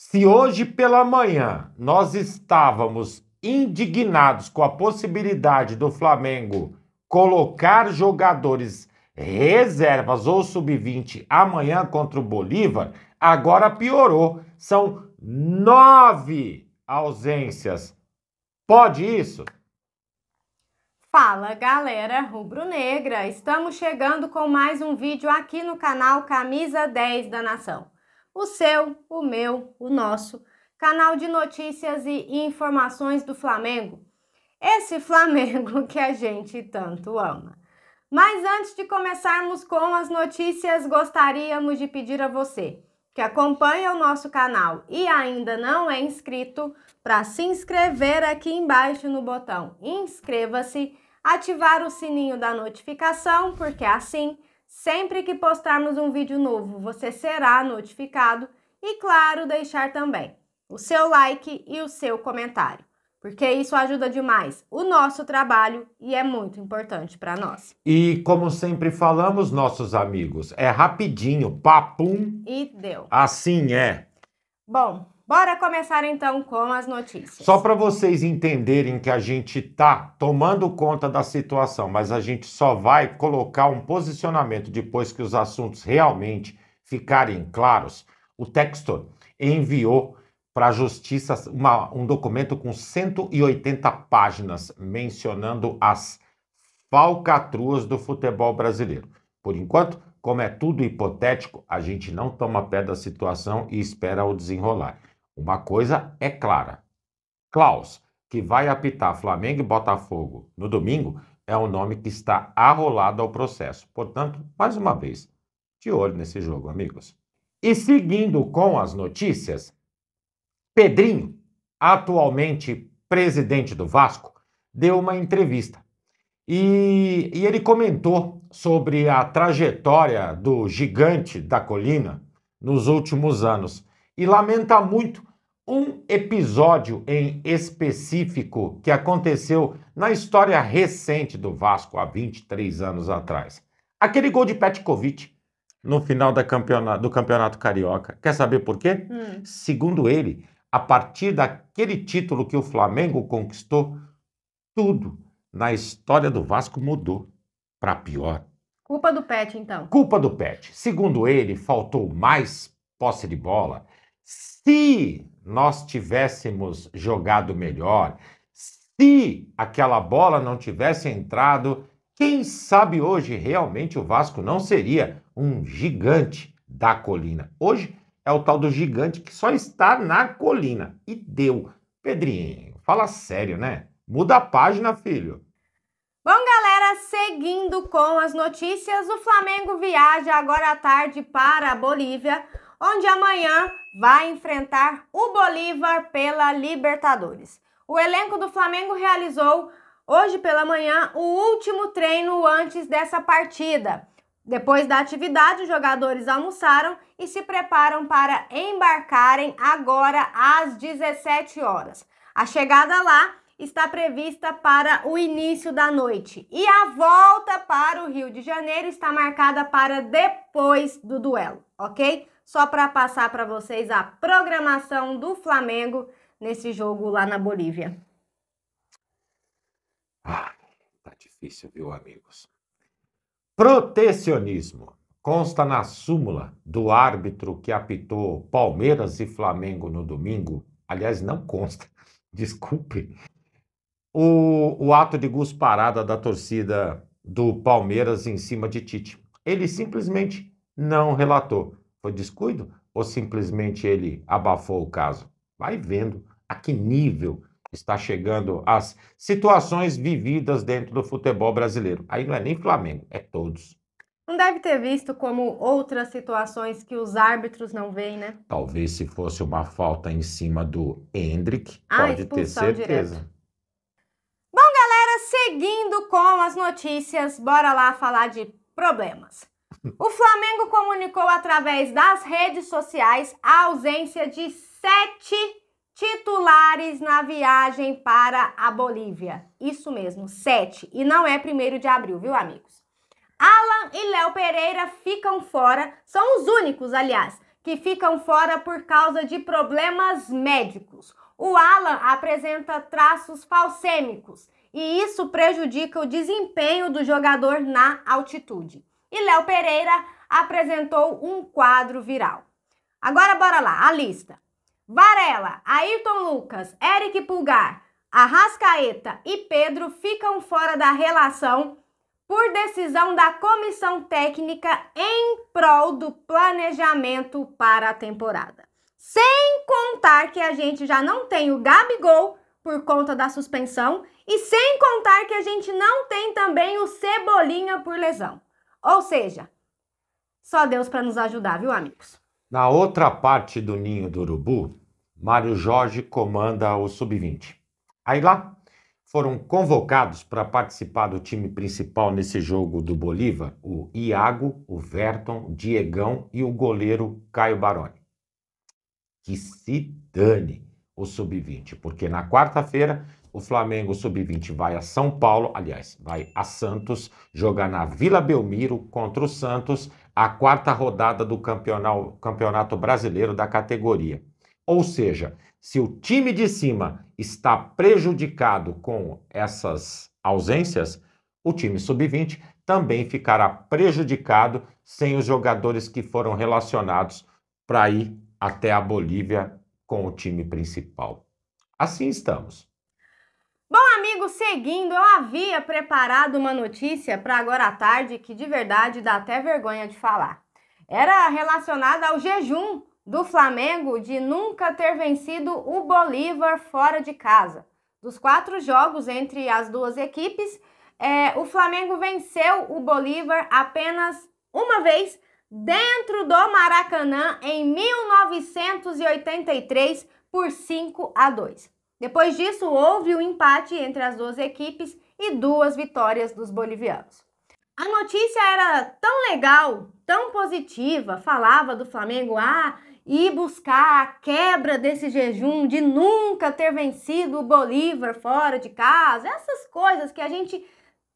Se hoje pela manhã nós estávamos indignados com a possibilidade do Flamengo colocar jogadores reservas ou sub-20 amanhã contra o Bolívar, agora piorou. São nove ausências. Pode isso? Fala galera rubro-negra! Estamos chegando com mais um vídeo aqui no canal Camisa 10 da Nação o seu, o meu, o nosso canal de notícias e informações do Flamengo. Esse Flamengo que a gente tanto ama. Mas antes de começarmos com as notícias, gostaríamos de pedir a você que acompanha o nosso canal e ainda não é inscrito, para se inscrever aqui embaixo no botão inscreva-se, ativar o sininho da notificação, porque assim Sempre que postarmos um vídeo novo, você será notificado e, claro, deixar também o seu like e o seu comentário, porque isso ajuda demais o nosso trabalho e é muito importante para nós. E como sempre falamos, nossos amigos, é rapidinho, papum. E deu. Assim é. Bom, Bora começar então com as notícias. Só para vocês entenderem que a gente tá tomando conta da situação, mas a gente só vai colocar um posicionamento depois que os assuntos realmente ficarem claros. O Textor enviou para a justiça uma, um documento com 180 páginas mencionando as falcatruas do futebol brasileiro. Por enquanto, como é tudo hipotético, a gente não toma pé da situação e espera o desenrolar. Uma coisa é clara: Klaus, que vai apitar Flamengo e Botafogo no domingo, é o um nome que está arrolado ao processo. Portanto, mais uma vez, de olho nesse jogo, amigos. E seguindo com as notícias, Pedrinho, atualmente presidente do Vasco, deu uma entrevista. E, e ele comentou sobre a trajetória do gigante da colina nos últimos anos e lamenta muito um episódio em específico que aconteceu na história recente do Vasco há 23 anos atrás. Aquele gol de Petkovic no final campeonato, do Campeonato Carioca. Quer saber por quê? Hum. Segundo ele, a partir daquele título que o Flamengo conquistou, tudo na história do Vasco mudou para pior. Culpa do Pet, então. Culpa do Pet. Segundo ele, faltou mais posse de bola, se nós tivéssemos jogado melhor, se aquela bola não tivesse entrado, quem sabe hoje realmente o Vasco não seria um gigante da colina. Hoje é o tal do gigante que só está na colina. E deu. Pedrinho, fala sério, né? Muda a página, filho. Bom, galera, seguindo com as notícias, o Flamengo viaja agora à tarde para a Bolívia onde amanhã vai enfrentar o Bolívar pela Libertadores. O elenco do Flamengo realizou hoje pela manhã o último treino antes dessa partida. Depois da atividade, os jogadores almoçaram e se preparam para embarcarem agora às 17 horas. A chegada lá está prevista para o início da noite. E a volta para o Rio de Janeiro está marcada para depois do duelo, ok? só para passar para vocês a programação do Flamengo nesse jogo lá na Bolívia. Ah, tá difícil, viu, amigos? Protecionismo consta na súmula do árbitro que apitou Palmeiras e Flamengo no domingo. Aliás, não consta, desculpe. O, o ato de gusparada da torcida do Palmeiras em cima de Tite. Ele simplesmente não relatou. Foi descuido ou simplesmente ele abafou o caso? Vai vendo a que nível está chegando as situações vividas dentro do futebol brasileiro. Aí não é nem Flamengo, é todos. Não deve ter visto como outras situações que os árbitros não veem, né? Talvez se fosse uma falta em cima do Hendrick, ah, pode ter certeza. Direto. Bom, galera, seguindo com as notícias, bora lá falar de problemas. O Flamengo comunicou através das redes sociais a ausência de sete titulares na viagem para a Bolívia. Isso mesmo, sete. E não é primeiro de abril, viu, amigos? Alan e Léo Pereira ficam fora, são os únicos, aliás, que ficam fora por causa de problemas médicos. O Alan apresenta traços falsêmicos e isso prejudica o desempenho do jogador na altitude e Léo Pereira apresentou um quadro viral. Agora bora lá, a lista. Varela, Ayrton Lucas, Eric Pulgar, Arrascaeta e Pedro ficam fora da relação por decisão da comissão técnica em prol do planejamento para a temporada. Sem contar que a gente já não tem o Gabigol por conta da suspensão e sem contar que a gente não tem também o Cebolinha por lesão. Ou seja, só Deus para nos ajudar, viu, amigos? Na outra parte do ninho do urubu, Mário Jorge comanda o sub-20. Aí lá foram convocados para participar do time principal nesse jogo do Bolívar o Iago, o Verton, o Diegão e o goleiro Caio Baroni. Que se dane o sub-20, porque na quarta-feira o Flamengo sub-20 vai a São Paulo, aliás, vai a Santos, jogar na Vila Belmiro contra o Santos, a quarta rodada do Campeonato Brasileiro da categoria. Ou seja, se o time de cima está prejudicado com essas ausências, o time sub-20 também ficará prejudicado sem os jogadores que foram relacionados para ir até a Bolívia com o time principal. Assim estamos. Bom, amigo, seguindo, eu havia preparado uma notícia para agora à tarde que de verdade dá até vergonha de falar. Era relacionada ao jejum do Flamengo de nunca ter vencido o Bolívar fora de casa. Dos quatro jogos entre as duas equipes, é, o Flamengo venceu o Bolívar apenas uma vez dentro do Maracanã em 1983 por 5 a 2. Depois disso, houve o um empate entre as duas equipes e duas vitórias dos bolivianos. A notícia era tão legal, tão positiva, falava do Flamengo a ah, ir buscar a quebra desse jejum de nunca ter vencido o Bolívar fora de casa, essas coisas que a gente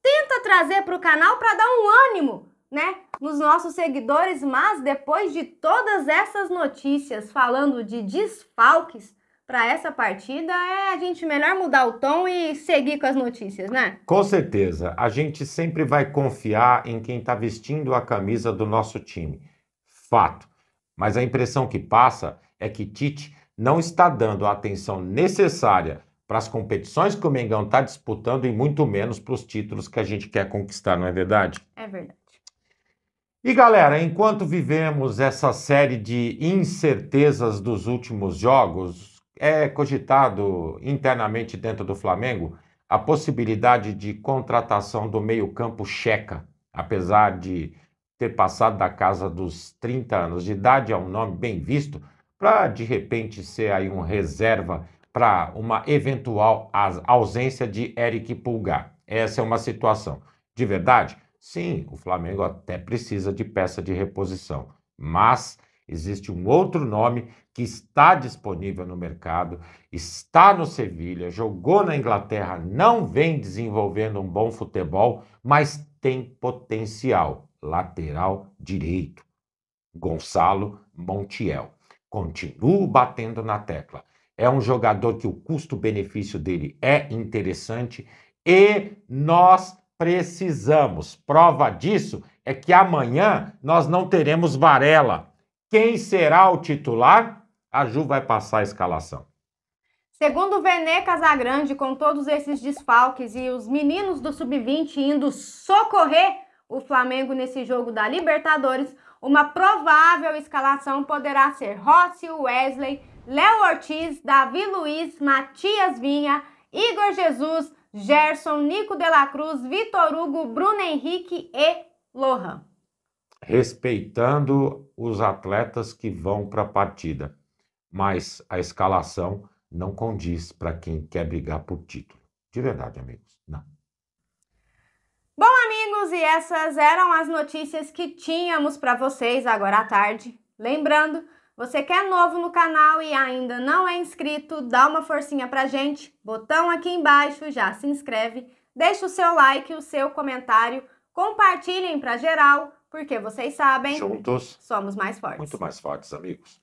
tenta trazer para o canal para dar um ânimo, né, nos nossos seguidores, mas depois de todas essas notícias falando de desfalques, para essa partida é a gente melhor mudar o tom e seguir com as notícias, né? Com certeza. A gente sempre vai confiar em quem está vestindo a camisa do nosso time. Fato. Mas a impressão que passa é que Tite não está dando a atenção necessária para as competições que o Mengão está disputando e muito menos para os títulos que a gente quer conquistar, não é verdade? É verdade. E galera, enquanto vivemos essa série de incertezas dos últimos jogos, é cogitado internamente dentro do Flamengo a possibilidade de contratação do meio-campo checa, apesar de ter passado da casa dos 30 anos de idade, é um nome bem visto, para de repente ser aí um reserva para uma eventual ausência de Eric Pulgar. Essa é uma situação. De verdade, sim, o Flamengo até precisa de peça de reposição, mas Existe um outro nome que está disponível no mercado, está no Sevilha, jogou na Inglaterra, não vem desenvolvendo um bom futebol, mas tem potencial. Lateral direito. Gonçalo Montiel. Continuo batendo na tecla. É um jogador que o custo-benefício dele é interessante e nós precisamos. Prova disso é que amanhã nós não teremos Varela quem será o titular? A Ju vai passar a escalação. Segundo Venê Casagrande, com todos esses desfalques e os meninos do Sub-20 indo socorrer o Flamengo nesse jogo da Libertadores, uma provável escalação poderá ser Rossi, Wesley, Léo Ortiz, Davi Luiz, Matias Vinha, Igor Jesus, Gerson, Nico de la Cruz, Vitor Hugo, Bruno Henrique e Lohan respeitando os atletas que vão para a partida, mas a escalação não condiz para quem quer brigar por título. De verdade, amigos, não. Bom, amigos, e essas eram as notícias que tínhamos para vocês agora à tarde. Lembrando, você que é novo no canal e ainda não é inscrito, dá uma forcinha para gente. Botão aqui embaixo, já se inscreve, deixa o seu like, o seu comentário, compartilhem para geral porque vocês sabem, juntos somos mais fortes. Muito mais fortes, amigos.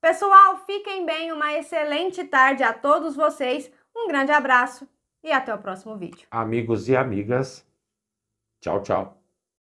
Pessoal, fiquem bem, uma excelente tarde a todos vocês. Um grande abraço e até o próximo vídeo. Amigos e amigas, tchau, tchau.